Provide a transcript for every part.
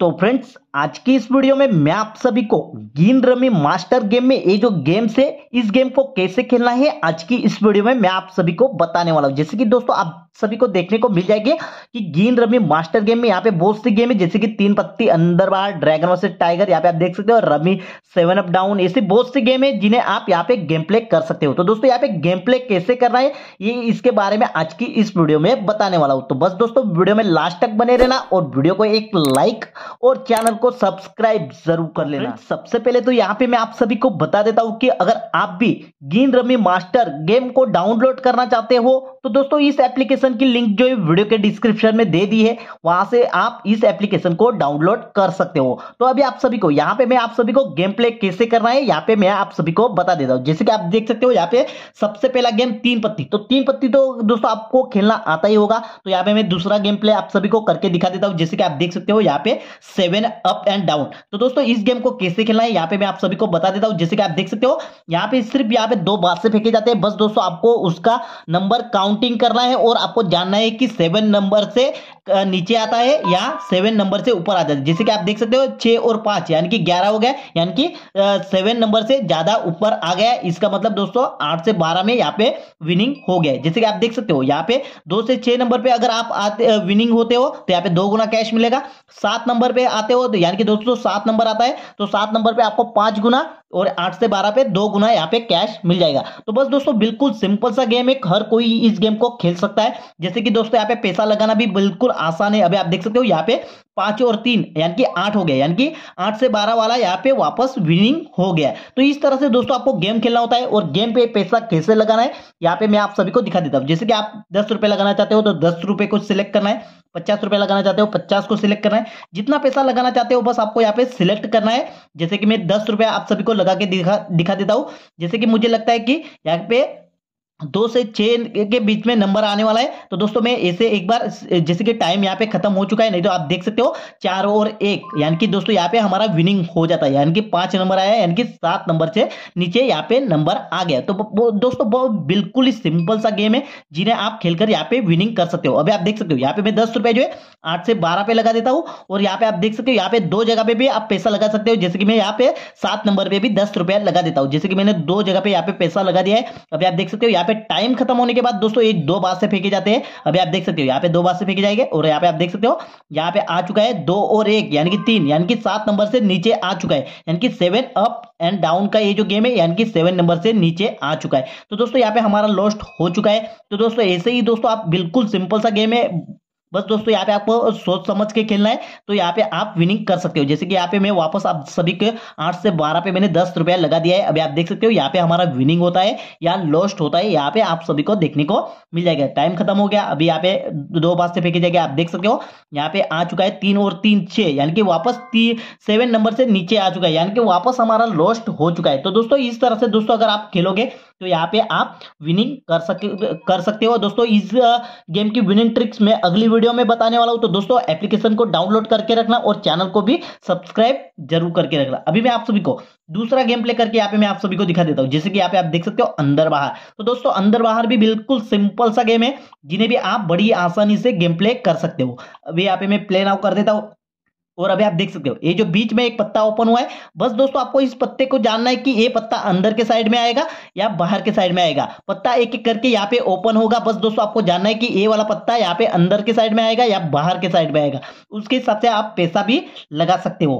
तो फ्रेंड्स आज की इस वीडियो में मैं आप सभी को गिन रमी मास्टर गेम में ये जो गेम्स है इस गेम को कैसे खेलना है आज की इस वीडियो में मैं आप सभी को बताने वाला हूँ जैसे कि दोस्तों आप सभी को देखने को मिल जाएगी कि गिन रमी मास्टर गेम में यहाँ पे बहुत सी गेम है जैसे कि तीन पत्ती अंदर बार ड्रैगन वर्सेज टाइगर यहाँ पे आप देख सकते हो रमी सेवन अप डाउन ऐसी बहुत सी गेम है जिन्हें आप यहाँ पे गेम प्ले कर सकते हो तो दोस्तों यहाँ पे गेम प्ले कैसे करना है ये इसके बारे में आज की इस वीडियो में बताने वाला हूँ तो बस दोस्तों वीडियो में लास्ट तक बने रहना और वीडियो को एक लाइक और चैनल को सब्सक्राइब जरूर कर लेना सबसे पहले तो यहाँ पे मैं आप सभी को बता देता हूँ कि अगर आप भी गेंद रमी मास्टर गेम को डाउनलोड करना चाहते हो तो दोस्तों इस एप्लीकेशन की लिंक जो है वीडियो के डिस्क्रिप्शन में दे दी है वहां से आप इस एप्लीकेशन को डाउनलोड कर सकते हो तो अभी आप सभी को यहाँ पे मैं आप सभी को गेम प्ले कैसे करना है यहाँ पे मैं आप सभी को बता देता हूँ जैसे कि आप देख सकते हो यहाँ पे सबसे पहला गेम तीन पत्ती तो तीन पत्ती तो दोस्तों आपको खेलना आता ही होगा तो यहाँ पे मैं दूसरा गेम प्ले आप सभी को करके दिखा देता हूँ जैसे कि आप देख सकते हो यहाँ पे सेवन अप एंड डाउन तो दोस्तों इस गेम को कैसे खेलना है यहाँ पे मैं आप सभी को बता देता हूँ जैसे कि आप देख सकते हो यहाँ पे सिर्फ यहाँ पे दो बात से फेंके जाते हैं बस दोस्तों आपको उसका नंबर काउंट काउंटिंग करना है और आपको जानना है कि सेवन नंबर से नीचे आता है या सेवन नंबर से ऊपर आता है जैसे कि आप देख सकते हो छह और पांच यानी कि ग्यारह हो गया यानी कि सेवन नंबर से ज़्यादा ऊपर आ गया इसका मतलब दोस्तों आठ से बारह में यहाँ पे विनिंग हो गया जैसे कि आप देख सकते हो यहाँ पे दो से छह नंबर पे अगर आप आते विनिंग होते हो तो यहाँ पे दो गुना कैश मिलेगा सात नंबर पे आते हो तो यानी कि दोस्तों सात नंबर आता है तो सात नंबर पे आपको पांच गुना और आठ से बारह पे दो गुना यहाँ पे कैश मिल जाएगा तो बस दोस्तों बिल्कुल सिंपल सा गेम है हर कोई इस गेम को खेल सकता है जैसे कि दोस्तों यहाँ पे पैसा लगाना भी बिल्कुल आसान है अभी आप देख सकते हो यहाँ पे पांच और तीन यानी कि आठ हो गया यानी कि आठ से बारह वाला यहाँ पे वापस विनिंग हो गया तो इस तरह से दोस्तों आपको गेम खेलना होता है और गेम पे पैसा कैसे लगाना है यहाँ पे मैं आप सभी को दिखा देता हूँ जैसे कि आप दस रुपए लगाना चाहते हो तो दस रुपए को सिलेक्ट करना है पचास रुपए लगाना चाहते हो पचास को सिलेक्ट करना है जितना पैसा लगाना चाहते हो बस आपको यहाँ पे सिलेक्ट करना है जैसे कि मैं दस रुपया आप सभी को लगा के दिखा दिखा देता हूँ जैसे कि मुझे लगता है कि यहाँ पे दो से छः के बीच में नंबर आने वाला है तो दोस्तों मैं ऐसे एक बार जैसे कि टाइम यहाँ पे खत्म हो चुका है नहीं तो आप देख सकते हो चार और एक यानी कि दोस्तों यहाँ पे हमारा विनिंग हो जाता है यानी कि पांच नंबर आया यानी कि सात नंबर से नीचे यहाँ पे नंबर आ गया तो दोस्तों बहुत बिल्कुल ही सिंपल सा गेम है जिन्हें आप खेलकर यहाँ पे विनिंग कर सकते हो अभी आप देख सकते हो यहाँ पे मैं दस जो है आठ से बारह पे लगा देता हूँ और यहाँ पे आप देख सकते हो यहाँ पे दो जगह पे भी आप पैसा लगा सकते हो जैसे कि मैं यहाँ पे सात नंबर पे भी दस रुपया लगा देता हूँ जैसे कि मैंने दो जगह पे यहाँ पे पैसा लगा दिया है अभी आप देख सकते हो यहाँ पे टाइम खत्म होने के बाद दोस्तों एक दो बार से फेंके जाते हैं अभी आप देख सकते हो यहाँ पे दो बार से फेंके जाएंगे और यहाँ पे आप देख सकते हो यहाँ पे आ चुका है दो और एक यानी कि तीन यानी कि सात नंबर से नीचे आ चुका है यानी कि सेवन अप एंड डाउन का ये जो गेम है यानी कि सेवन नंबर से नीचे आ चुका है तो दोस्तों यहाँ पे हमारा लॉस्ट हो चुका है तो दोस्तों ऐसे ही दोस्तों आप बिल्कुल सिंपल सा गेम है बस दोस्तों यहाँ पे आपको सोच समझ के खेलना है तो यहाँ पे आप विनिंग कर सकते हो जैसे कि यहाँ पे मैं वापस आप सभी के आठ से बारह पे मैंने दस रुपया लगा दिया है अभी आप देख सकते हो यहाँ पे हमारा विनिंग होता है या लॉस्ट होता है यहाँ पे आप सभी को देखने को मिल जाएगा टाइम खत्म हो गया अभी यहाँ पे दो बार से फेंके जाएगा आप देख सकते हो यहाँ पे आ चुका है तीन और तीन छे यानी कि वापस सेवन नंबर से नीचे आ चुका है यानी कि वापस हमारा लॉस्ट हो चुका है तो दोस्तों इस तरह से दोस्तों अगर आप खेलोगे तो यहाँ पे आप विनिंग कर सके कर सकते हो दोस्तों इस गेम की विनिंग ट्रिक्स मैं अगली वीडियो में बताने वाला हूँ तो दोस्तों एप्लीकेशन को डाउनलोड करके रखना और चैनल को भी सब्सक्राइब जरूर करके रखना अभी मैं आप सभी को दूसरा गेम प्ले करके यहाँ पे मैं आप सभी को दिखा देता हूँ जैसे कि यहाँ पे आप देख सकते हो अंदर बाहर तो दोस्तों अंदर बाहर भी बिल्कुल सिंपल सा गेम है जिन्हें भी आप बड़ी आसानी से गेम प्ले कर सकते हो अभी यहाँ पे मैं प्ले नाउ कर देता हूँ और अभी आप देख सकते हो ये जो बीच में एक पत्ता ओपन हुआ है बस दोस्तों आपको इस पत्ते को जानना है कि ये पत्ता अंदर के साइड में आएगा या बाहर के साइड में आएगा पत्ता एक एक करके यहाँ पे ओपन होगा बस दोस्तों आपको जानना है कि ये वाला पत्ता यहाँ पे अंदर के साइड में आएगा या बाहर के साइड में आएगा उसके हिसाब से आप पैसा भी लगा सकते हो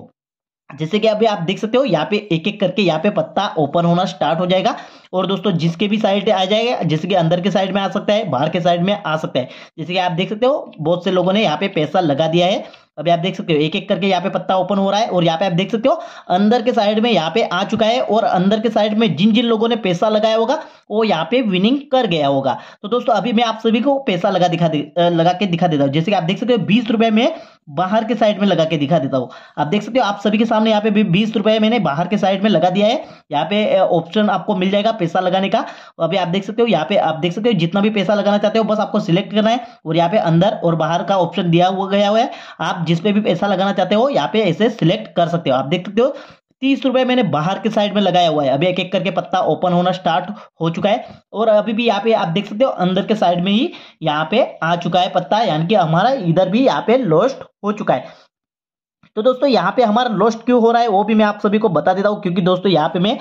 जैसे कि अभी आप देख सकते हो यहाँ पे एक एक करके यहाँ पे पत्ता ओपन होना स्टार्ट हो जाएगा और दोस्तों जिसके भी साइड आ जाएगा जैसे कि अंदर के साइड में आ सकता है बाहर के साइड में आ सकता है जैसे कि आप देख सकते हो बहुत से लोगों ने यहाँ पे पैसा लगा दिया है अभी आप देख सकते हो एक एक करके यहाँ पे पत्ता ओपन हो रहा है और यहाँ पे आप देख सकते हो अंदर के साइड में यहाँ पे आ चुका है और अंदर के साइड में जिन जिन लोगों ने पैसा लगाया होगा वो यहाँ पे विनिंग कर गया होगा तो दोस्तों अभी मैं आप सभी को पैसा लगा दिखा दे लगा के दिखा देता हूँ जैसे कि आप देख सकते हो बीस रुपए में बाहर के साइड में लगा के दिखा देता हूँ आप देख सकते हो आप सभी के सामने यहाँ पे बीस रुपए मैंने बाहर के साइड में लगा दिया है यहाँ पे ऑप्शन आपको मिल जाएगा पैसा लगाने का अभी आप देख सकते हो यहाँ पे आप देख सकते हो जितना भी पैसा लगाना चाहते हो बस आपको सिलेक्ट करना है और यहाँ पे अंदर और बाहर का ऑप्शन दिया हुआ गया हुआ है आप जिसपे भी पैसा लगाना चाहते हो यहाँ पे ऐसे सिलेक्ट कर सकते हो आप देख सकते हो तीस रुपए मैंने बाहर के साइड में लगाया हुआ है अभी एक एक करके पत्ता ओपन होना स्टार्ट हो चुका है और अभी भी यहाँ पे आप देख सकते हो अंदर के साइड में ही यहाँ पे आ चुका है पत्ता यानी कि हमारा इधर भी यहाँ पे लॉस्ट हो चुका है तो दोस्तों यहाँ पे हमारा लॉस्ट क्यों हो रहा है वो भी मैं आप सभी को बता देता हूँ क्योंकि दोस्तों यहाँ पे मैं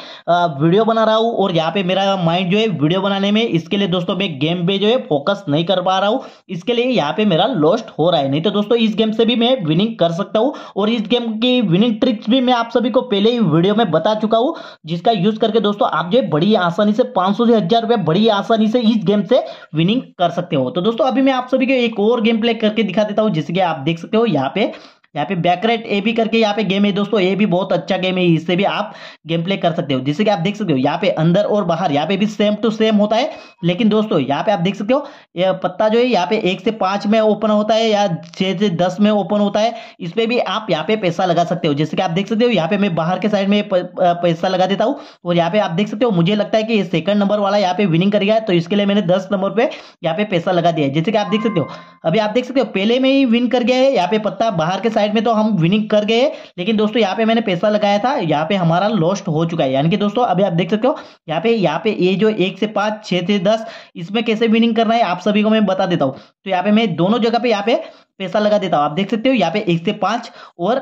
वीडियो बना रहा हूँ और यहाँ पे मेरा माइंड जो है वीडियो बनाने में इसके लिए दोस्तों मैं गेम पे जो है फोकस नहीं कर पा रहा हूँ इसके लिए यहाँ पे मेरा लॉस्ट हो रहा है नहीं तो दोस्तों इस गेम से भी मैं विनिंग कर सकता हूँ और इस गेम की विनिंग ट्रिक्स भी मैं आप सभी को पहले ही वीडियो में बता चुका हूँ जिसका यूज करके दोस्तों आप जो है बड़ी आसानी से पाँच से हजार रुपये बड़ी आसानी से इस गेम से विनिंग कर सकते हो तो दोस्तों अभी मैं आप सभी को एक और गेम प्ले करके दिखा देता हूँ जिसके आप देख सकते हो यहाँ पे यहाँ पे बैकरेट ए भी करके यहाँ पे गेम है दोस्तों ये भी बहुत अच्छा गेम है इससे भी आप गेम प्ले कर सकते हो जैसे कि आप देख सकते हो यहाँ पे अंदर और बाहर यहाँ पे भी सेम टू सेम होता है लेकिन दोस्तों यहाँ पे आप देख सकते हो ये पत्ता जो है यहाँ पे एक से पांच में ओपन होता है या छह से दस में ओपन होता है इस भी आप यहाँ पे पैसा लगा सकते हो जैसे कि आप देख सकते हो यहाँ पे मैं बाहर के साइड में पैसा लगा देता हूँ और यहाँ पे आप देख सकते हो मुझे लगता है कि ये सेकंड नंबर वाला यहाँ पे विनिंग कर गया तो इसके लिए मैंने दस नंबर पे यहाँ पे पैसा लगा दिया है जैसे कि आप देख सकते हो अभी आप देख सकते हो पहले में ही विन कर गया है यहाँ पे पत्ता बाहर के साइड में तो हम विनिंग कर गए लेकिन दोस्तों यहाँ पे मैंने पैसा लगाया था यहाँ पे हमारा लॉस्ट हो चुका है यानी कि दोस्तों अभी आप देख सकते हो यहाँ पे यहाँ पे ये जो एक से पाँच छः से दस इसमें कैसे विनिंग करना है आप सभी को मैं बता देता हूँ तो यहाँ पे मैं दोनों जगह पे यहाँ पे पैसा लगा देता हूँ आप देख सकते हो यहाँ पे एक से पाँच और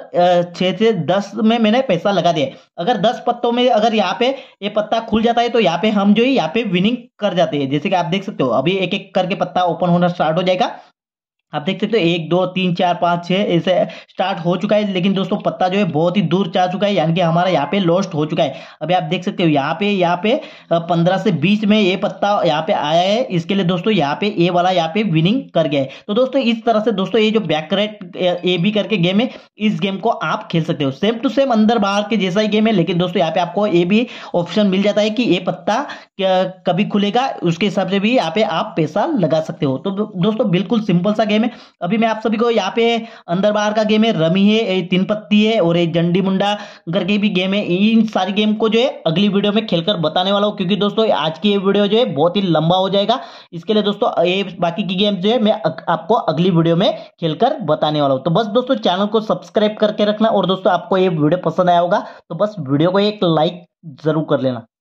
छः से दस में मैंने पैसा लगा दिया अगर दस पत्तों में अगर यहाँ पे ये पत्ता खुल जाता है तो यहाँ पे हम जो है यहाँ पे विनिंग कर जाते हैं जैसे कि आप देख सकते हो अभी एक एक करके पत्ता ओपन होना स्टार्ट हो जाएगा आप देख सकते हो तो एक दो तीन चार पाँच छः ऐसे स्टार्ट हो चुका है लेकिन दोस्तों पत्ता जो है बहुत ही दूर जा चुका है यानी कि हमारा यहाँ पे लॉस्ट हो चुका है अभी आप देख सकते हो यहाँ पे यहाँ पे पंद्रह से बीस में ये पत्ता यहाँ पे आया है इसके लिए दोस्तों यहाँ पे ए वाला यहाँ पे विनिंग कर गया है तो दोस्तों इस तरह से दोस्तों ये जो बैकरेट ए बी करके गेम है इस गेम को आप खेल सकते हो सेम टू सेम अंदर बाहर के जैसा ही गेम है लेकिन दोस्तों यहाँ पे आपको ये भी ऑप्शन मिल जाता है कि ये पत्ता कभी खुलेगा उसके हिसाब से भी यहाँ पे आप पैसा लगा सकते हो तो दोस्तों बिल्कुल सिंपल सा गेम गेम है अभी मैं आप सभी को यहाँ पे अंदर बाहर का गेम है रमी है तीन पत्ती है और एक जंडी मुंडा करके भी गेम है इन सारी गेम को जो है अगली वीडियो में खेलकर बताने वाला हूँ क्योंकि दोस्तों आज की ये वीडियो जो है बहुत ही लंबा हो जाएगा इसके लिए दोस्तों ये बाकी की गेम जो है मैं आपको अगली वीडियो में खेलकर बताने वाला हूँ तो बस दोस्तों चैनल को सब्सक्राइब करके रखना और दोस्तों आपको ये वीडियो पसंद आया होगा तो बस वीडियो को एक लाइक जरूर कर लेना